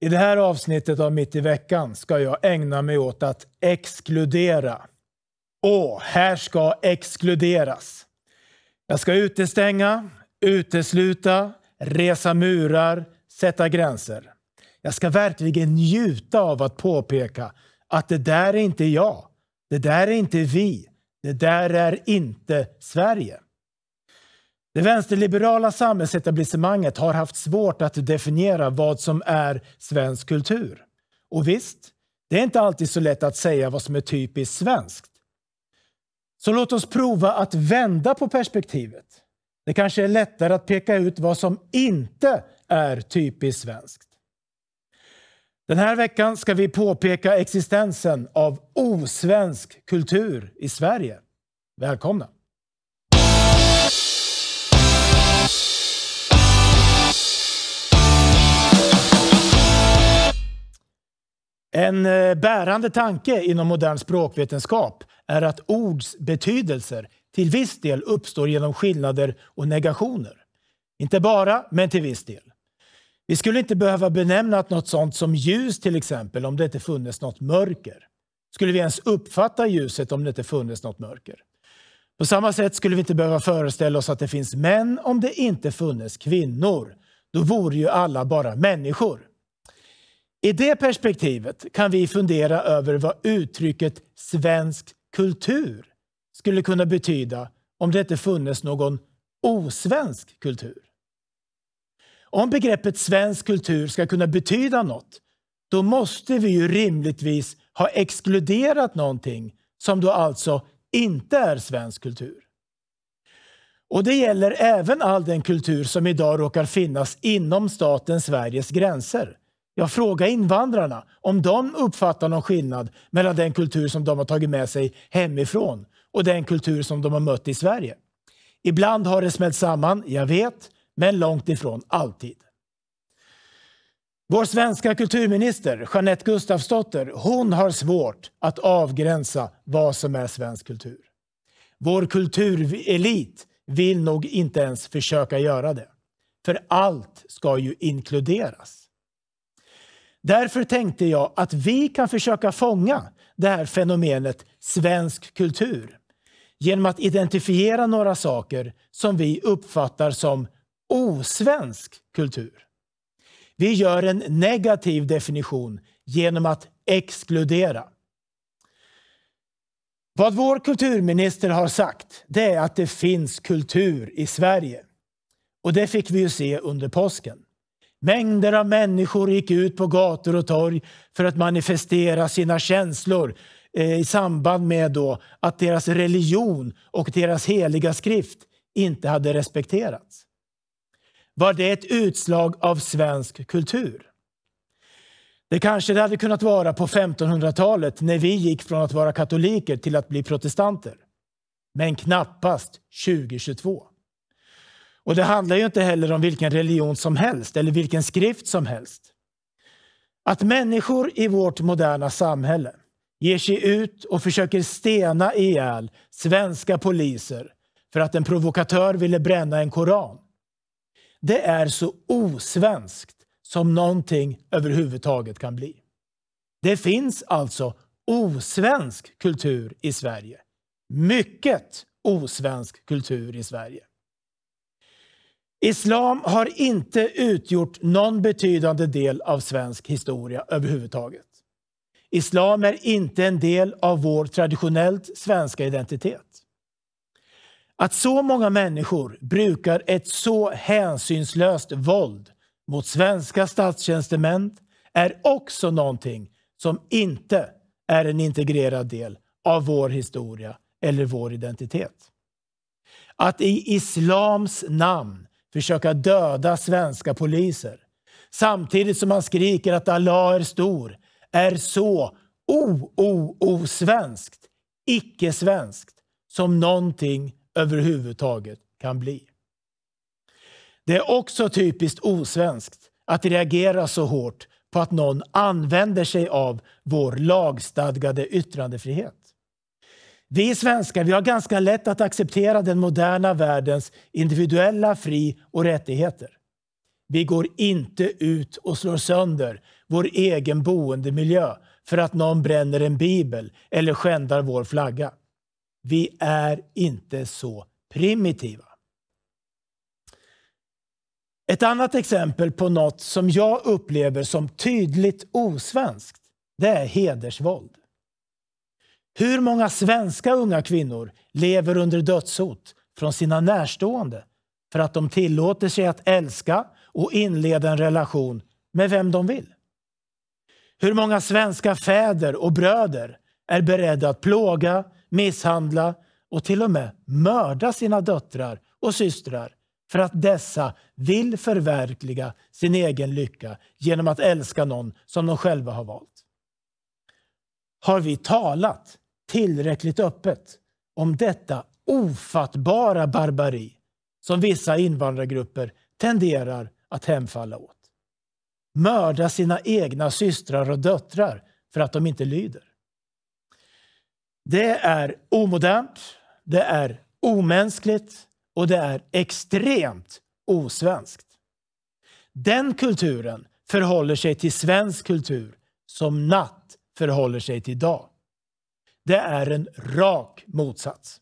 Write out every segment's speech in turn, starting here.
I det här avsnittet av Mitt i veckan ska jag ägna mig åt att exkludera. Och här ska exkluderas. Jag ska utestänga, utesluta, resa murar, sätta gränser. Jag ska verkligen njuta av att påpeka att det där är inte jag. Det där är inte vi. Det där är inte Sverige. Det vänsterliberala samhällsetablissemanget har haft svårt att definiera vad som är svensk kultur. Och visst, det är inte alltid så lätt att säga vad som är typiskt svenskt. Så låt oss prova att vända på perspektivet. Det kanske är lättare att peka ut vad som inte är typiskt svenskt. Den här veckan ska vi påpeka existensen av osvensk kultur i Sverige. Välkomna! En eh, bärande tanke inom modern språkvetenskap är att ords betydelser till viss del uppstår genom skillnader och negationer. Inte bara, men till viss del. Vi skulle inte behöva benämna något sånt som ljus till exempel om det inte funnits något mörker. Skulle vi ens uppfatta ljuset om det inte funnits något mörker? På samma sätt skulle vi inte behöva föreställa oss att det finns män om det inte funnits kvinnor. Då vore ju alla bara människor. I det perspektivet kan vi fundera över vad uttrycket svensk kultur skulle kunna betyda om det inte funnes någon osvensk kultur. Om begreppet svensk kultur ska kunna betyda något då måste vi ju rimligtvis ha exkluderat någonting som då alltså inte är svensk kultur. Och Det gäller även all den kultur som idag råkar finnas inom staten Sveriges gränser jag frågar invandrarna om de uppfattar någon skillnad mellan den kultur som de har tagit med sig hemifrån och den kultur som de har mött i Sverige. Ibland har det smält samman, jag vet, men långt ifrån alltid. Vår svenska kulturminister Jeanette Gustafsdotter hon har svårt att avgränsa vad som är svensk kultur. Vår kulturelit vill nog inte ens försöka göra det. För allt ska ju inkluderas. Därför tänkte jag att vi kan försöka fånga det här fenomenet svensk kultur genom att identifiera några saker som vi uppfattar som osvensk kultur. Vi gör en negativ definition genom att exkludera. Vad vår kulturminister har sagt det är att det finns kultur i Sverige. Och det fick vi ju se under påsken. Mängder av människor gick ut på gator och torg för att manifestera sina känslor eh, i samband med då att deras religion och deras heliga skrift inte hade respekterats. Var det ett utslag av svensk kultur? Det kanske det hade kunnat vara på 1500-talet när vi gick från att vara katoliker till att bli protestanter. Men knappast 2022. Och det handlar ju inte heller om vilken religion som helst eller vilken skrift som helst. Att människor i vårt moderna samhälle ger sig ut och försöker stena ihjäl svenska poliser för att en provokatör ville bränna en koran. Det är så osvenskt som någonting överhuvudtaget kan bli. Det finns alltså osvensk kultur i Sverige. Mycket osvensk kultur i Sverige. Islam har inte utgjort någon betydande del av svensk historia överhuvudtaget. Islam är inte en del av vår traditionellt svenska identitet. Att så många människor brukar ett så hänsynslöst våld mot svenska statstjänstemän är också någonting som inte är en integrerad del av vår historia eller vår identitet. Att i islams namn försöka döda svenska poliser. Samtidigt som man skriker att Allah är stor är så o-o-o-svenskt, icke-svenskt, som någonting överhuvudtaget kan bli. Det är också typiskt osvenskt att reagera så hårt på att någon använder sig av vår lagstadgade yttrandefrihet. Vi svenskar vi har ganska lätt att acceptera den moderna världens individuella fri och rättigheter. Vi går inte ut och slår sönder vår egen boendemiljö för att någon bränner en bibel eller skändar vår flagga. Vi är inte så primitiva. Ett annat exempel på något som jag upplever som tydligt osvenskt, det är hedersvåld. Hur många svenska unga kvinnor lever under dödshot från sina närstående för att de tillåter sig att älska och inleda en relation med vem de vill? Hur många svenska fäder och bröder är beredda att plåga, misshandla och till och med mörda sina döttrar och systrar för att dessa vill förverkliga sin egen lycka genom att älska någon som de själva har valt? Har vi talat tillräckligt öppet om detta ofattbara barbari som vissa invandrargrupper tenderar att hemfalla åt. Mörda sina egna systrar och döttrar för att de inte lyder. Det är omodernt, det är omänskligt och det är extremt osvenskt. Den kulturen förhåller sig till svensk kultur som natt förhåller sig till dag. Det är en rak motsats.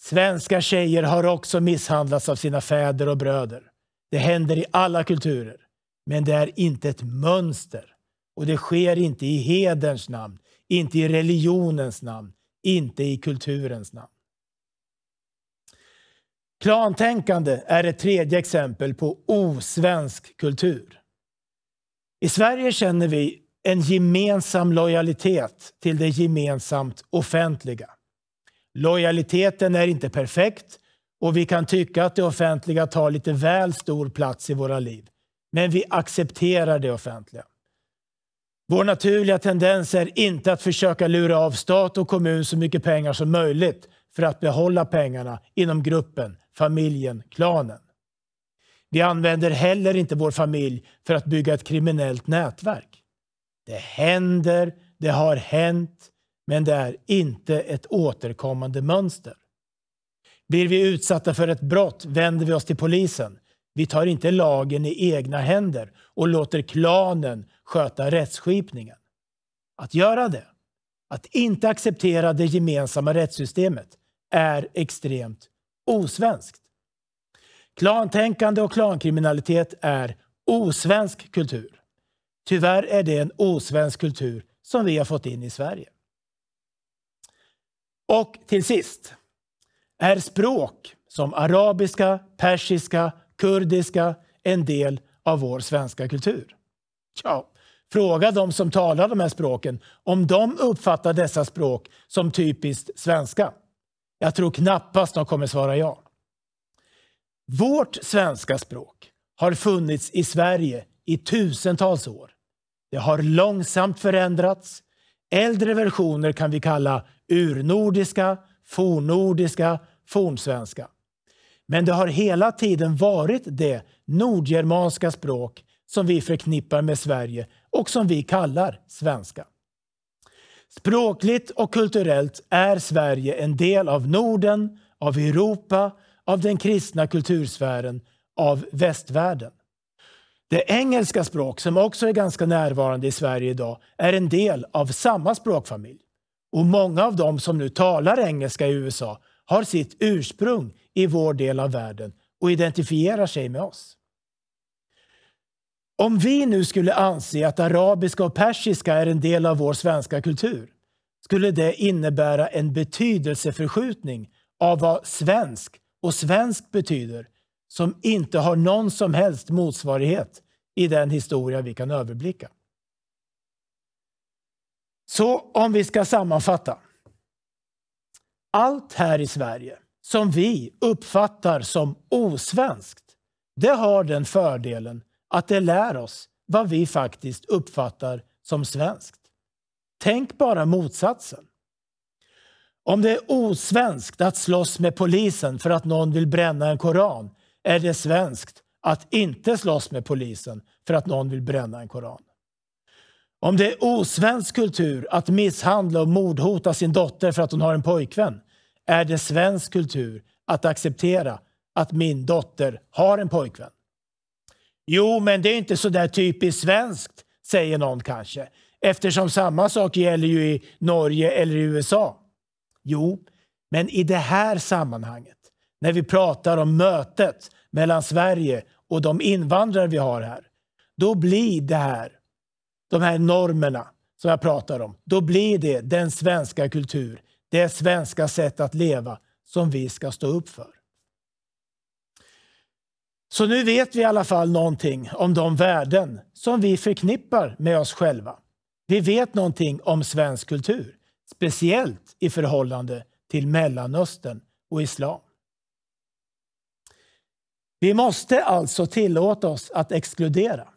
Svenska tjejer har också misshandlats av sina fäder och bröder. Det händer i alla kulturer. Men det är inte ett mönster. Och det sker inte i hederns namn, inte i religionens namn, inte i kulturens namn. Klantänkande är ett tredje exempel på osvensk kultur. I Sverige känner vi en gemensam lojalitet till det gemensamt offentliga. Lojaliteten är inte perfekt och vi kan tycka att det offentliga tar lite väl stor plats i våra liv. Men vi accepterar det offentliga. Vår naturliga tendens är inte att försöka lura av stat och kommun så mycket pengar som möjligt för att behålla pengarna inom gruppen, familjen, klanen. Vi använder heller inte vår familj för att bygga ett kriminellt nätverk. Det händer, det har hänt, men det är inte ett återkommande mönster. Blir vi utsatta för ett brott vänder vi oss till polisen. Vi tar inte lagen i egna händer och låter klanen sköta rättsskipningen. Att göra det, att inte acceptera det gemensamma rättssystemet, är extremt osvenskt. Klantänkande och klankriminalitet är osvensk kultur. Tyvärr är det en osvensk kultur som vi har fått in i Sverige. Och till sist, är språk som arabiska, persiska, kurdiska en del av vår svenska kultur? Ja, fråga de som talar de här språken om de uppfattar dessa språk som typiskt svenska. Jag tror knappast de kommer svara ja. Vårt svenska språk har funnits i Sverige i tusentals år. Det har långsamt förändrats. Äldre versioner kan vi kalla urnordiska, fornordiska, fornsvenska. Men det har hela tiden varit det nordgermanska språk som vi förknippar med Sverige och som vi kallar svenska. Språkligt och kulturellt är Sverige en del av Norden, av Europa, av den kristna kultursfären, av västvärlden. Det engelska språk, som också är ganska närvarande i Sverige idag, är en del av samma språkfamilj. Och många av dem som nu talar engelska i USA har sitt ursprung i vår del av världen och identifierar sig med oss. Om vi nu skulle anse att arabiska och persiska är en del av vår svenska kultur skulle det innebära en betydelseförskjutning av vad svensk och svensk betyder som inte har någon som helst motsvarighet i den historia vi kan överblicka. Så om vi ska sammanfatta. Allt här i Sverige som vi uppfattar som osvenskt, det har den fördelen att det lär oss vad vi faktiskt uppfattar som svenskt. Tänk bara motsatsen. Om det är osvenskt att slåss med polisen för att någon vill bränna en koran är det svenskt att inte slåss med polisen för att någon vill bränna en koran. Om det är osvensk kultur att misshandla och mordhota sin dotter för att hon har en pojkvän, är det svensk kultur att acceptera att min dotter har en pojkvän? Jo, men det är inte så där typiskt svenskt, säger någon kanske, eftersom samma sak gäller ju i Norge eller i USA. Jo, men i det här sammanhanget när vi pratar om mötet mellan Sverige och de invandrare vi har här, då blir det här, de här normerna som jag pratar om, då blir det den svenska kultur, det svenska sätt att leva som vi ska stå upp för. Så nu vet vi i alla fall någonting om de värden som vi förknippar med oss själva. Vi vet någonting om svensk kultur, speciellt i förhållande till Mellanöstern och islam. Vi måste alltså tillåta oss att exkludera.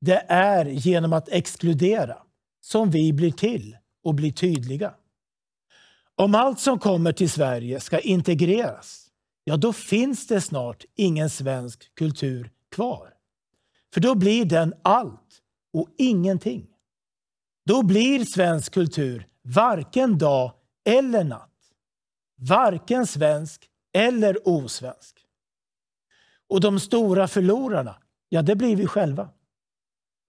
Det är genom att exkludera som vi blir till och blir tydliga. Om allt som kommer till Sverige ska integreras, ja då finns det snart ingen svensk kultur kvar. För då blir den allt och ingenting. Då blir svensk kultur varken dag eller natt. Varken svensk eller osvensk. Och de stora förlorarna, ja det blir vi själva.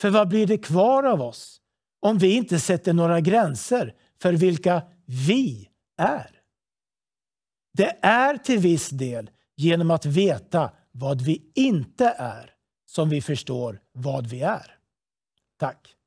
För vad blir det kvar av oss om vi inte sätter några gränser för vilka vi är? Det är till viss del genom att veta vad vi inte är som vi förstår vad vi är. Tack!